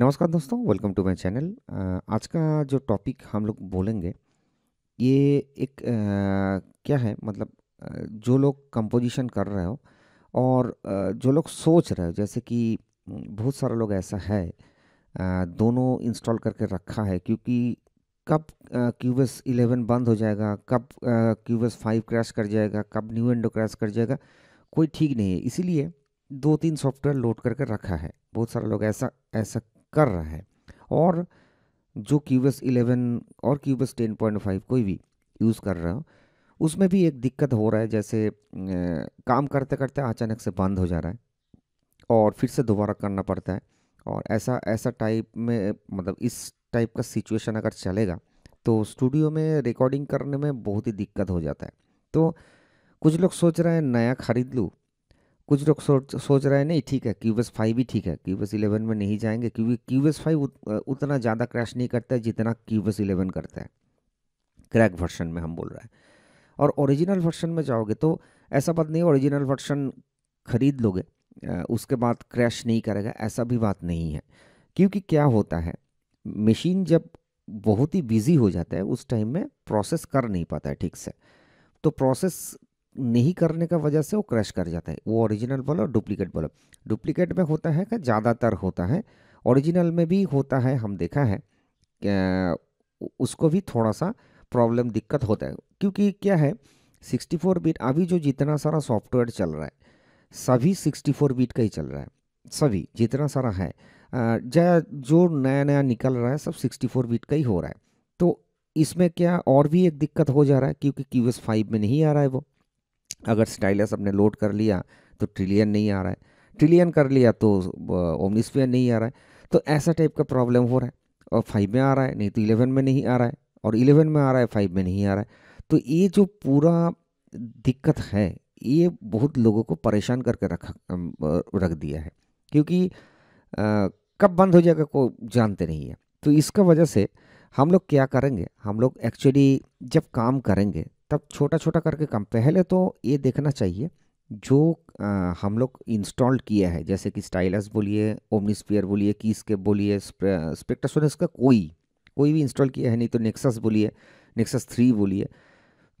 नमस्कार दोस्तों welcome to my channel आज का जो टॉपिक हम लोग बोलेंगे ये एक आ, क्या है मतलब जो लोग कंपोजिशन कर रहे हो और जो लोग सोच रहे हो जैसे कि बहुत सारे लोग ऐसा है आ, दोनों इंस्टॉल करके रखा है क्योंकि कब क्यूबस इलेवन बंद हो जाएगा कब क्यूबस फाइव क्रैश कर जाएगा कब न्यू एंडो क्रैश कर जाएगा कोई ठीक नहीं है इसीलिए दो तीन सॉफ्टवेयर लोड करके रखा है बहुत सारे लोग ऐसा ऐसा कर रहा है और जो क्यूबस इलेवन और क्यूबस टेन पॉइंट फाइव कोई भी यूज़ कर रहा हो उसमें भी एक दिक्कत हो रहा है जैसे काम करते करते अचानक से बंद हो जा रहा है और फिर से दोबारा करना पड़ता है और ऐसा ऐसा टाइप में मतलब इस टाइप का सिचुएशन अगर चलेगा तो स्टूडियो में रिकॉर्डिंग करने में बहुत ही दिक्कत हो जाता है तो कुछ लोग सोच रहे हैं नया ख़रीद लूँ कुछ लोग सोच सोच रहे हैं नहीं ठीक है क्यू एस फाइव भी ठीक है क्यू एस इलेवन में नहीं जाएंगे क्योंकि क्यू एस फाइव उतना ज़्यादा क्रैश नहीं करता है जितना क्यू एस इलेवन करता है क्रैक वर्शन में हम बोल रहे हैं और ओरिजिनल वर्शन में जाओगे तो ऐसा बात नहीं ओरिजिनल वर्शन ख़रीद लोगे उसके बाद क्रैश नहीं करेगा ऐसा भी बात नहीं है क्योंकि क्या होता है मशीन जब बहुत ही बिज़ी हो जाता है उस टाइम में प्रोसेस कर नहीं पाता है ठीक से तो प्रोसेस नहीं करने का वजह से वो क्रैश कर जाता है वो ओरिजिनल बल्ब और डुप्लीकेट बल्ब डुप्लीकेट में होता है क्या ज़्यादातर होता है ओरिजिनल में भी होता है हम देखा है उसको भी थोड़ा सा प्रॉब्लम दिक्कत होता है क्योंकि क्या है 64 बीट अभी जो जितना सारा सॉफ्टवेयर चल रहा है सभी 64 बीट का ही चल रहा है सभी जितना सारा है जया जो नया नया निकल रहा है सब 64 बीट का ही हो रहा है तो इसमें क्या और भी एक दिक्कत हो जा रहा है क्योंकि क्यू एस फाइव में नहीं आ रहा है वो अगर स्टाइलस अपने लोड कर लिया तो ट्रिलियन नहीं आ रहा है ट्रिलियन कर लिया तो ओमनिस्फियर नहीं आ रहा है तो ऐसा टाइप का प्रॉब्लम हो रहा है और फाइव में आ रहा है नहीं तो इलेवन में नहीं आ रहा है और इलेवन में आ रहा है फाइव में नहीं आ रहा है तो ये जो पूरा दिक्कत है ये बहुत लोगों को परेशान करके रखा रख दिया है क्योंकि आ, कब बंद हो जाएगा को जानते नहीं है तो इसका वजह से हम लोग क्या करेंगे हम लोग एक्चुअली जब काम करेंगे तब छोटा छोटा करके कम पहले तो ये देखना चाहिए जो आ, हम लोग इंस्टॉल किया है जैसे कि स्टाइलस बोलिए ओमनिस्पियर बोलिए कीस्केप बोलिए स्पेक्टासोनस का कोई कोई भी इंस्टॉल किया है नहीं तो नेक्सस बोलिए नेक्सस थ्री बोलिए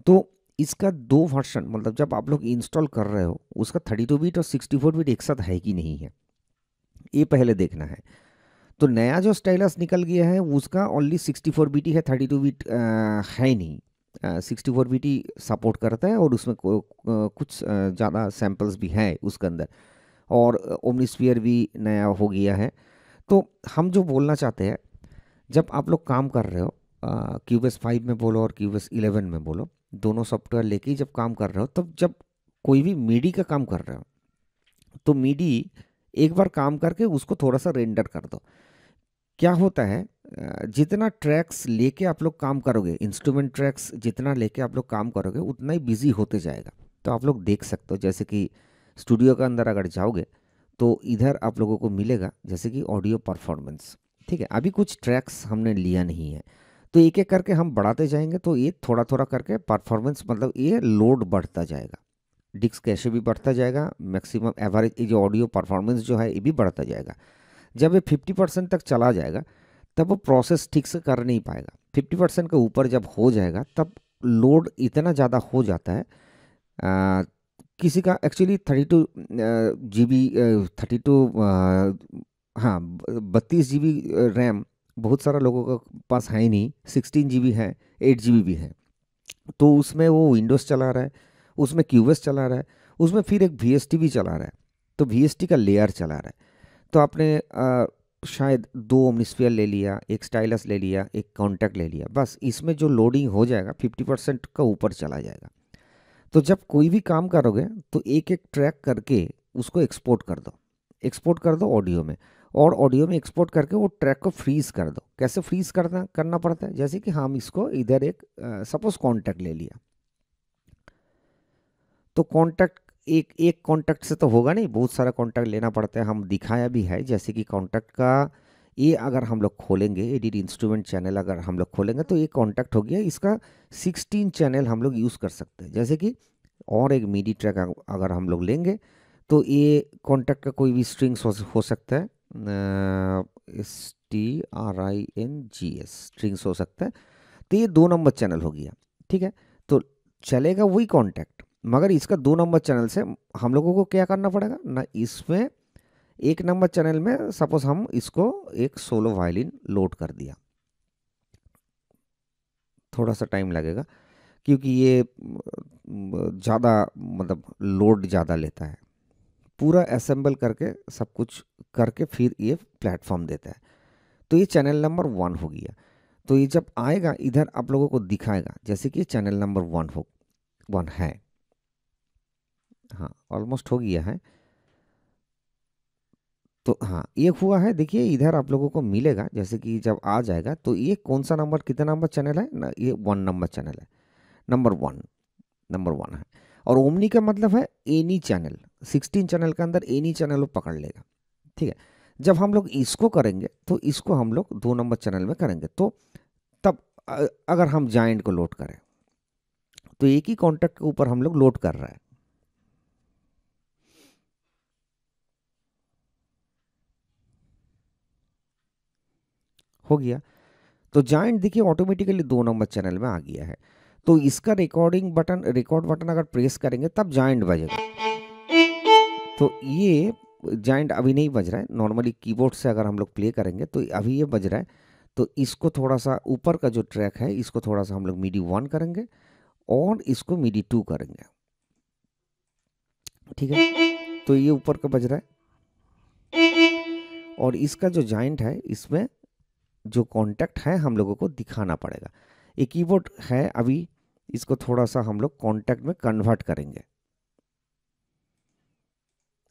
तो इसका दो वर्शन मतलब जब आप लोग इंस्टॉल कर रहे हो उसका थर्टी टू बीट और सिक्सटी फोर बीट एक साथ है कि नहीं है ये पहले देखना है तो नया जो स्टाइलस निकल गया है उसका ओनली सिक्सटी फोर बीट ही है थर्टी टू बीट है नहीं sixty four bit support करता है और उसमें को, कुछ ज़्यादा सैम्पल्स भी हैं उसके अंदर और ओमनीस्फीयर भी नया हो गया है तो हम जो बोलना चाहते हैं जब आप लोग काम कर रहे हो क्यू एस फाइव में बोलो और क्यू एस इलेवन में बोलो दोनों सॉफ्टवेयर लेके जब काम कर रहे हो तब जब कोई भी मीडी का काम कर रहे हो तो मीडी एक बार काम करके उसको थोड़ा सा रेंडर कर दो क्या होता है जितना ट्रैक्स लेके आप लोग काम करोगे इंस्ट्रूमेंट ट्रैक्स जितना लेके आप लोग काम करोगे उतना ही बिजी होते जाएगा तो आप लोग देख सकते हो जैसे कि स्टूडियो के अंदर अगर जाओगे तो इधर आप लोगों को मिलेगा जैसे कि ऑडियो परफॉर्मेंस ठीक है अभी कुछ ट्रैक्स हमने लिया नहीं है तो एक एक करके हम बढ़ाते जाएंगे तो ये थोड़ा थोड़ा करके परफॉर्मेंस मतलब ये लोड बढ़ता जाएगा डिस्क कैसे भी बढ़ता जाएगा मैक्सिमम एवरेज ये जो ऑडियो परफॉर्मेंस जो है ये भी बढ़ता जाएगा जब ये फिफ्टी परसेंट तक चला जाएगा तब वो प्रोसेस ठीक से कर नहीं पाएगा फिफ्टी परसेंट के ऊपर जब हो जाएगा तब लोड इतना ज़्यादा हो जाता है आ, किसी का actually thirty two G B thirty two हाँ बत्तीस जी बी रैम बहुत सारा लोगों के पास है ही नहीं सिक्सटीन जी बी है एट जी बी भी है तो उसमें वो विंडोज़ चला रहा है उसमें क्यू चला रहा है उसमें फिर एक वी भी चला रहा है तो वी का लेयर चला रहा है तो आपने शायद दो ओमनिस्फियर ले लिया एक स्टाइलस ले लिया एक कॉन्टैक्ट ले लिया बस इसमें जो लोडिंग हो जाएगा फिफ्टी परसेंट का ऊपर चला जाएगा तो जब कोई भी काम करोगे तो एक एक ट्रैक करके उसको एक्सपोर्ट कर दो एक्सपोर्ट कर दो ऑडियो में और ऑडियो में एक्सपोर्ट करके वो ट्रैक को फ्रीज़ कर दो कैसे फ्रीज़ करना करना पड़ता है जैसे कि हम इसको इधर एक सपोज़ कॉन्टैक्ट ले लिया तो कॉन्टैक्ट एक एक कॉन्टैक्ट से तो होगा नहीं बहुत सारा कॉन्टैक्ट लेना पड़ता है हम दिखाया भी है जैसे कि कॉन्टैक्ट का ये अगर हम लोग खोलेंगे एडिट इंस्ट्रूमेंट चैनल अगर हम लोग खोलेंगे तो ये कॉन्टैक्ट हो गया इसका सिक्सटीन चैनल हम लोग यूज़ कर सकते हैं जैसे कि और एक मीडी ट्रैक अगर हम लोग लेंगे तो ये कॉन्टैक्ट का कोई भी स्ट्रिंग्स हो सकता है S T R I N G S strings हो सकता है तो ये दो नंबर चैनल हो गया ठीक है तो चलेगा वही कॉन्टैक्ट मगर इसका दो नंबर चैनल से हम लोगों को क्या करना पड़ेगा ना इसमें एक नंबर चैनल में सपोज हम इसको एक सोलो वायलिन लोड कर दिया थोड़ा सा टाइम लगेगा क्योंकि ये ज़्यादा मतलब लोड ज़्यादा लेता है पूरा असेंबल करके सब कुछ करके फिर ये प्लेटफॉर्म देता है तो ये चैनल नंबर वन हो गया तो ये जब आएगा इधर आप लोगों को दिखाएगा जैसे कि चैनल नंबर वन हो वन है हाँ ऑलमोस्ट हो गया है तो हाँ एक हुआ है देखिए इधर आप लोगों को मिलेगा जैसे कि जब आ जाएगा तो ये कौन सा नंबर कितना नंबर चैनल है ना ये वन नंबर चैनल है नंबर वन नंबर वन है और ओमनी का मतलब है एनी चैनल सिक्सटीन चैनल के अंदर एनी चैनल वो पकड़ लेगा ठीक है जब हम लोग इसको करेंगे तो इसको हम लोग दो नंबर चैनल में करेंगे तो तब अगर हम जॉइंट को लोड करें तो एक ही कॉन्टैक्ट के ऊपर हम लोग लोड कर रहा है हो गया तो जॉइंट देखिए ऑटोमेटिकली दो नंबर चैनल में आ गया है तो इसका रिकॉर्डिंग बटन रिकॉर्ड बटन अगर प्रेस करेंगे तब जॉइंट बजेगा तो ये जॉइंट अभी नहीं बज रहा है नॉर्मली कीबोर्ड से अगर हम लोग प्ले करेंगे तो अभी ये बज रहा है तो इसको थोड़ा सा ऊपर का जो ट्रैक है इसको थोड़ा सा हम लोग मीडी वन करेंगे और इसको मीडी टू करेंगे ठीक है तो ये ऊपर का बज रहा है और इसका जो जॉइंट है इसमें जो कॉन्टैक्ट है हम लोगों को दिखाना पड़ेगा ये बोर्ड है अभी इसको थोड़ा सा हम लोग कॉन्टैक्ट में कन्वर्ट करेंगे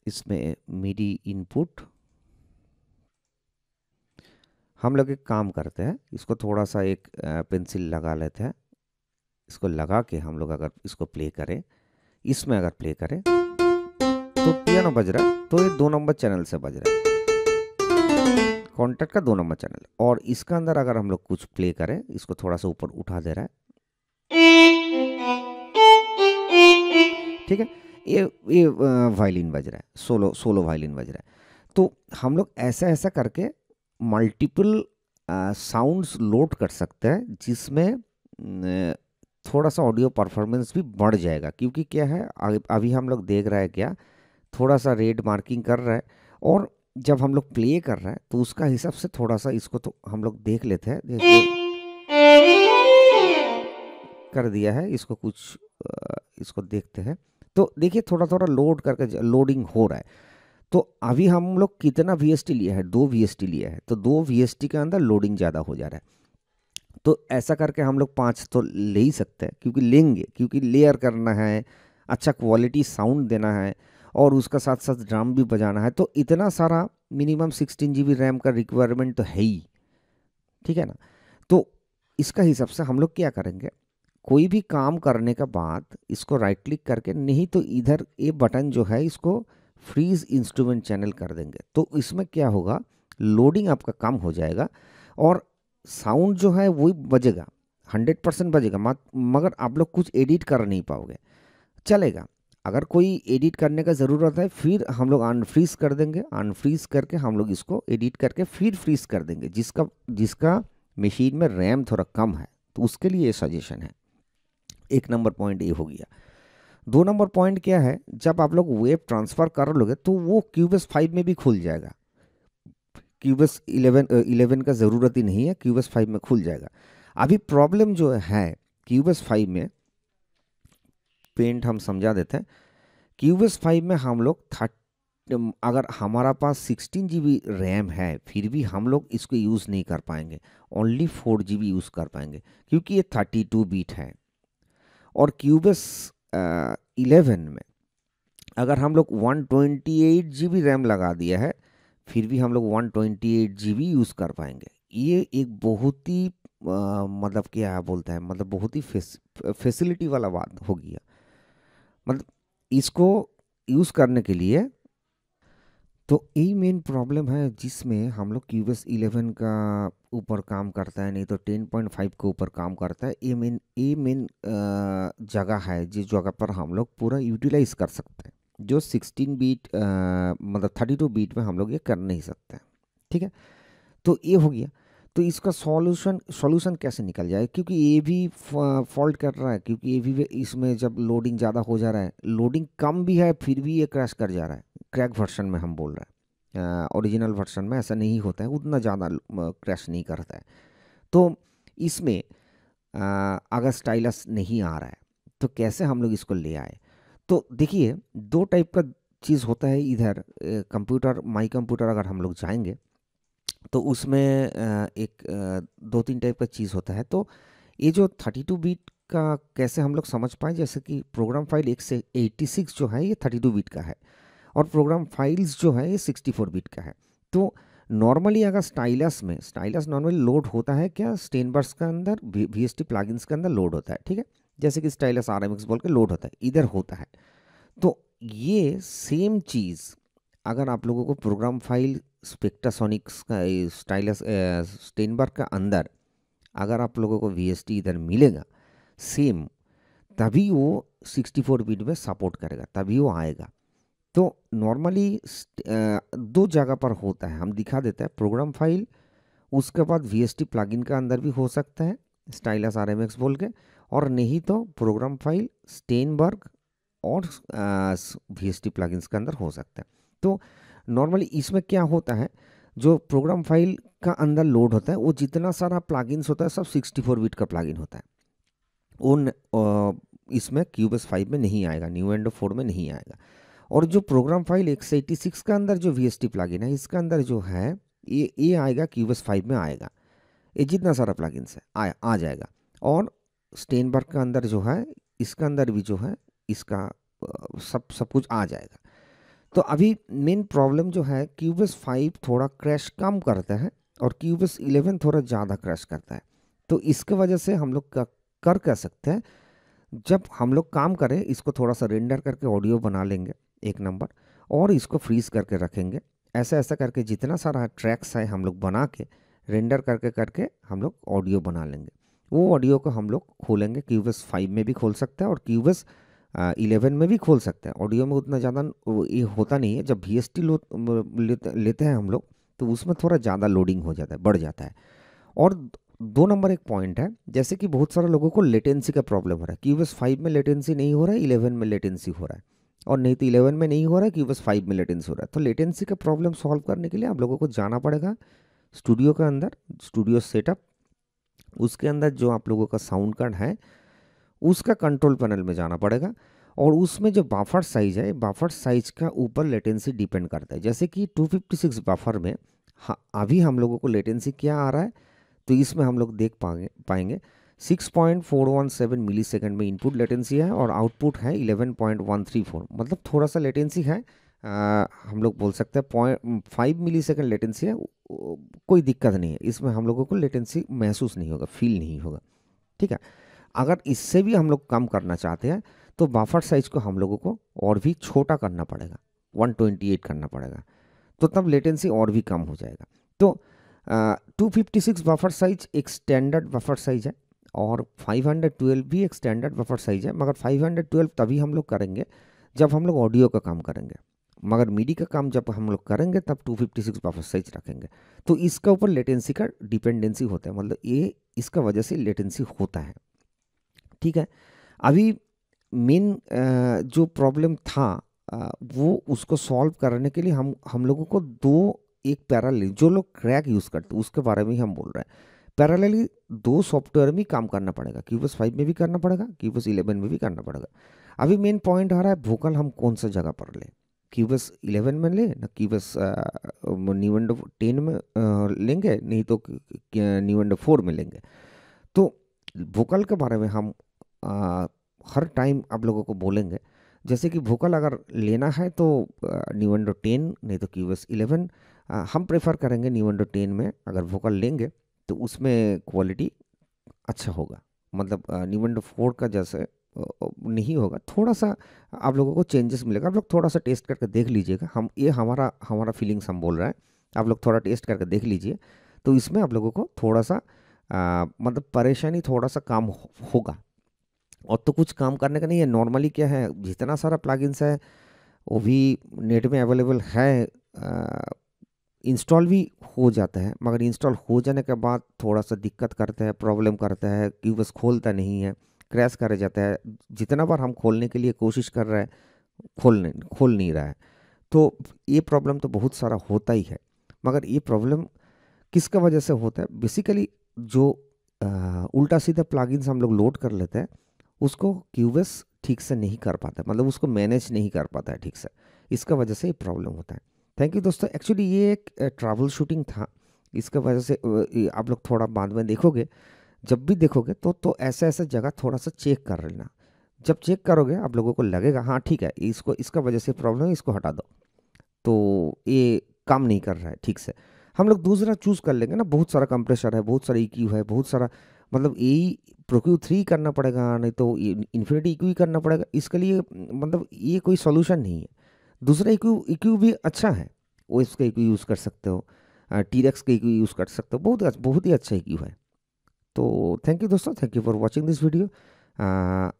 इसमें मिडी इनपुट हम लोग एक काम करते हैं इसको थोड़ा सा एक पेंसिल लगा लेते हैं इसको लगा के हम लोग अगर इसको प्ले करें इसमें अगर प्ले करें तो पियानो बज रहा है तो ये दो नंबर चैनल से बज रहा है कॉन्टैक्ट का दो नंबर चैनल और इसका अंदर अगर हम लोग कुछ प्ले करें इसको थोड़ा सा ऊपर उठा दे रहा है ठीक है ये ये वायलिन बज रहा है सोलो सोलो वायलिन बज रहा है तो हम लोग ऐसा ऐसा करके मल्टीपल साउंड्स लोड कर सकते हैं जिसमें थोड़ा सा ऑडियो परफॉर्मेंस भी बढ़ जाएगा क्योंकि क्या है अभी हम लोग देख रहे हैं क्या थोड़ा सा रेड मार्किंग कर रहा है और जब हम लोग प्ले कर रहे हैं तो उसका हिसाब से थोड़ा सा इसको तो हम लोग देख लेते हैं कर दिया है इसको कुछ इसको देखते हैं तो देखिए थोड़ा थोड़ा लोड करके लोडिंग हो रहा है तो अभी हम लोग कितना वी लिया है दो वी लिया है तो दो वी के अंदर लोडिंग ज़्यादा हो जा रहा है तो ऐसा करके हम लोग पाँच तो ले ही सकते हैं क्योंकि लेंगे क्योंकि लेयर करना है अच्छा क्वालिटी साउंड देना है और उसका साथ साथ ड्राम भी बजाना है तो इतना सारा मिनिमम सिक्सटीन जी रैम का रिक्वायरमेंट तो है ही ठीक है ना तो इसका हिसाब से हम लोग क्या करेंगे कोई भी काम करने का बाद इसको राइट क्लिक करके नहीं तो इधर ये बटन जो है इसको फ्रीज इंस्ट्रूमेंट चैनल कर देंगे तो इसमें क्या होगा लोडिंग आपका कम हो जाएगा और साउंड जो है वही बजेगा हंड्रेड परसेंट बजेगा मगर आप लोग कुछ एडिट कर नहीं पाओगे चलेगा अगर कोई एडिट करने का ज़रूरत है फिर हम लोग अनफ्रीज कर देंगे अनफ्रीज करके हम लोग इसको एडिट करके फिर फ्रीज कर देंगे जिसका जिसका मशीन में रैम थोड़ा कम है तो उसके लिए ये सजेशन है एक नंबर पॉइंट ये हो गया दो नंबर पॉइंट क्या है जब आप लोग वेब ट्रांसफ़र कर लोगे तो वो क्यूबस फाइव में भी खुल जाएगा क्यूबस इलेवन इलेवन का ज़रूरत ही नहीं है क्यूबस फाइव में खुल जाएगा अभी प्रॉब्लम जो है क्यूबस फाइव में पेंट हम समझा देते हैं क्यू एस फाइव में हम लोग थर्ट अगर हमारा पास सिक्सटीन जी बी रैम है फिर भी हम लोग इसको यूज़ नहीं कर पाएंगे only four G B use कर पाएंगे क्योंकि ये थर्टी टू बीट है और क्यूबस इलेवन में अगर हम लोग one twenty eight G B RAM लगा दिया है फिर भी हम लोग one twenty eight G B use कर पाएंगे ये एक बहुत ही मतलब क्या बोलते हैं मतलब बहुत ही फेसिलिटी वाला बात हो गया मतलब इसको यूज़ करने के लिए तो यही मेन प्रॉब्लम है जिसमें हम लोग क्यू एस इलेवन का ऊपर काम करता है नहीं तो टेन पॉइंट फाइव के ऊपर काम करता है ये मेन ये मेन जगह है जिस जगह पर हम लोग पूरा यूटिलाइज कर सकते हैं जो सिक्सटीन बीट मतलब थर्टी टू बीट में हम लोग ये कर नहीं सकते ठीक है तो ये हो गया तो इसका सॉल्यूशन सॉल्यूशन कैसे निकल जाए क्योंकि ये भी फॉल्ट कर रहा है क्योंकि ये भी इसमें जब लोडिंग ज़्यादा हो जा रहा है लोडिंग कम भी है फिर भी ये क्रैश कर जा रहा है क्रैक वर्सन में हम बोल रहे हैं ओरिजिनल वर्सन में ऐसा नहीं होता है उतना ज़्यादा क्रैश नहीं करता है तो इसमें अगर स्टाइलस नहीं आ रहा है तो कैसे हम लोग इसको ले आए तो देखिए दो टाइप का चीज़ होता है इधर कंप्यूटर माई कंप्यूटर अगर हम लोग जाएंगे तो उसमें एक दो तीन टाइप का चीज़ होता है तो ये जो थर्टी टू बीट का कैसे हम लोग समझ पाएँ जैसे कि प्रोग्राम फाइल एक से एट्टी सिक्स जो है ये थर्टी टू बीट का है और प्रोग्राम फाइल्स जो है ये सिक्सटी फोर बीट का है तो नॉर्मली अगर स्टाइलस में स्टाइलस नॉर्मली लोड होता है क्या स्टेनबर्स के अंदर वी एस टी प्लागिन के अंदर लोड होता है ठीक है जैसे कि स्टाइलस आर एम एक्स बोल के लोड होता है इधर होता है तो ये सेम चीज़ अगर आप लोगों को प्रोग्राम फाइल का स्टाइलस स्टेनबर्ग का अंदर अगर आप लोगों को वी इधर मिलेगा सेम तभी वो 64 बीट में सपोर्ट करेगा तभी वो आएगा तो नॉर्मली दो जगह पर होता है हम दिखा देते हैं प्रोग्राम फाइल उसके बाद वी एस प्लगइन का अंदर भी हो सकता है स्टाइलस आर एम बोल के और नहीं तो प्रोग्राम फाइल स्टेनबर्ग और वी एस प्लगइन्स के अंदर हो सकता है तो नॉर्मली इसमें क्या होता है जो प्रोग्राम फाइल का अंदर लोड होता है वो जितना सारा प्लागिन्स होता है सब 64 बिट का प्लागिन होता है वो इसमें क्यूब इसमें फाइव में नहीं आएगा न्यू एंड फोर में नहीं आएगा और जो प्रोग्राम फाइल एक का अंदर जो वी एस प्लागिन है इसका अंदर जो है ये ये आएगा एस फाइव में आएगा ये जितना सारा प्लागिन्स है आ, आ जाएगा और स्टेनबर्ग का अंदर जो है इसका अंदर भी जो है इसका सब सब कुछ आ जाएगा तो अभी मेन प्रॉब्लम जो है क्यूबस फाइव थोड़ा क्रैश कम करता है और क्यूबस इलेवन थोड़ा ज़्यादा क्रैश करता है तो इसके वजह से हम लोग कर कह सकते हैं जब हम लोग काम करें इसको थोड़ा सा रेंडर करके ऑडियो बना लेंगे एक नंबर और इसको फ्रीज करके रखेंगे ऐसा ऐसा करके जितना सारा ट्रैक्स है हम लोग बना के रेंडर करके करके हम लोग ऑडियो बना लेंगे वो ऑडियो को हम लोग खोलेंगे क्यूबस फाइव में भी खोल सकते हैं और क्यूबस इलेवन में भी खोल सकते हैं ऑडियो में उतना ज़्यादा ये होता नहीं है जब वी एस लेते हैं हम लोग तो उसमें थोड़ा ज़्यादा लोडिंग हो जाता है बढ़ जाता है और दो नंबर एक पॉइंट है जैसे कि बहुत सारे लोगों को लेटेंसी का प्रॉब्लम हो रहा है क्यू एस फाइव में लेटेंसी नहीं हो रहा है इलेवन में लेटेंसी हो रहा है और नहीं तो इलेवन में नहीं हो रहा है क्यू एस फाइव में लेटेंसी हो रहा है तो लेटेंसी का प्रॉब्लम सॉल्व करने के लिए आप लोगों को जाना पड़ेगा स्टूडियो के अंदर स्टूडियो सेटअप उसके अंदर जो आप लोगों का साउंड कार्ड है उसका कंट्रोल पैनल में जाना पड़ेगा और उसमें जो बाफर साइज है बाफर साइज का ऊपर लेटेंसी डिपेंड करता है जैसे कि 256 बाफर में हाँ अभी हम लोगों को लेटेंसी क्या आ रहा है तो इसमें हम लोग देख पाएंगे पाएंगे 6.417 मिलीसेकंड में इनपुट लेटेंसी है और आउटपुट है 11.134 मतलब थोड़ा सा लेटेंसी है आ, हम लोग बोल सकते हैं point five millisecond latency है कोई दिक्कत नहीं है इसमें हम लोगों को लेटेंसी महसूस नहीं होगा फील नहीं होगा ठीक है अगर इससे भी हम लोग कम करना चाहते हैं तो बाफर साइज़ को हम लोगों को और भी छोटा करना पड़ेगा 128 करना पड़ेगा तो तब लेटेंसी और भी कम हो जाएगा तो two fifty six buffer size एक स्टैंडर्ड बफर साइज है और 512 भी एक स्टैंडर्ड बफर साइज है मगर 512 तभी हम लोग करेंगे जब हम लोग ऑडियो का काम करेंगे मगर मीडी का काम जब हम लोग करेंगे तब 256 बफर साइज रखेंगे तो इसके ऊपर लेटेंसी का डिपेंडेंसी होता है मतलब ये इसका वजह से लेटेंसी होता है ठीक है अभी मेन जो प्रॉब्लम था वो उसको सॉल्व करने के लिए हम हम लोगों को दो एक पैरल जो लोग क्रैक यूज़ करते हैं उसके बारे में ही हम बोल रहे हैं पैरालली दो सॉफ्टवेयर में काम करना पड़ेगा क्यूबस फाइव में भी करना पड़ेगा क्यूबस इलेवन में भी करना पड़ेगा अभी मेन पॉइंट आ रहा है भोकल हम कौन सा जगह पर लें क्यूबस इलेवन में लें ना क्यूबस एंड टेन में लेंगे नहीं तो एंड फोर में लेंगे तो भोकल के बारे में हम हर टाइम आप लोगों को बोलेंगे जैसे कि वोकल अगर लेना है तो न्यू एंडो टेन नहीं तो क्यू एस इलेवन हम प्रेफर करेंगे न्यू एंडो टेन में अगर वोकल लेंगे तो उसमें क्वालिटी अच्छा होगा मतलब न्यू एंडो फोर का जैसे नहीं होगा थोड़ा सा आप लोगों को चेंजेस मिलेगा आप लोग थोड़ा सा टेस्ट करके देख लीजिएगा हम ये हमारा हमारा फीलिंग्स हम बोल रहे हैं आप लोग थोड़ा टेस्ट करके देख लीजिए तो इसमें आप लोगों को थोड़ा सा आ, मतलब परेशानी थोड़ा सा काम होगा और तो कुछ काम करने का नहीं है नॉर्मली क्या है जितना सारा प्लगइन्स है वो भी नेट में अवेलेबल है इंस्टॉल भी हो जाता है मगर इंस्टॉल हो जाने के बाद थोड़ा सा दिक्कत करता है प्रॉब्लम करता है कि बस खोलता नहीं है क्रैश कर जाता है जितना बार हम खोलने के लिए कोशिश कर रहे हैं खोलने खोल नहीं रहा है तो ये प्रॉब्लम तो बहुत सारा होता ही है मगर ये प्रॉब्लम किसका वजह से होता है बेसिकली जो आ, उल्टा सीधा प्लागिन हम लोग लोड कर लेते हैं उसको क्यूबस ठीक से नहीं कर पाता मतलब उसको मैनेज नहीं कर पाता है ठीक से इसका वजह से ये प्रॉब्लम होता है थैंक यू दोस्तों एक्चुअली ये एक ट्रैवल शूटिंग था इसका वजह से आप लोग थोड़ा बाद में देखोगे जब भी देखोगे तो तो ऐसा ऐसा जगह थोड़ा सा चेक कर लेना जब चेक करोगे आप लोगों को लगेगा हाँ ठीक है इसको इसका वजह से प्रॉब्लम है इसको हटा दो तो ये काम नहीं कर रहा है ठीक से हम लोग दूसरा चूज़ कर लेंगे ना बहुत सारा कंप्रेशर है बहुत सारा ई e है बहुत सारा मतलब यही प्रोक्यू थ्री करना पड़ेगा नहीं तो इन्फिनिटी इक्यू करना पड़ेगा इसके लिए मतलब ये कोई सोल्यूशन नहीं है दूसरा इक्यू इक्यू भी अच्छा है वो इसका इक्यू यूज़ कर सकते हो टी रेक्स का इक्यू यूज़ कर सकते हो बहुत बहुत ही अच्छा इक्यू है तो थैंक यू दोस्तों thank you for watching this video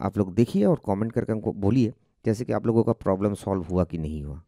आप लोग देखिए और कॉमेंट करके हमको बोलिए जैसे कि आप लोगों का प्रॉब्लम सॉल्व हुआ कि नहीं हुआ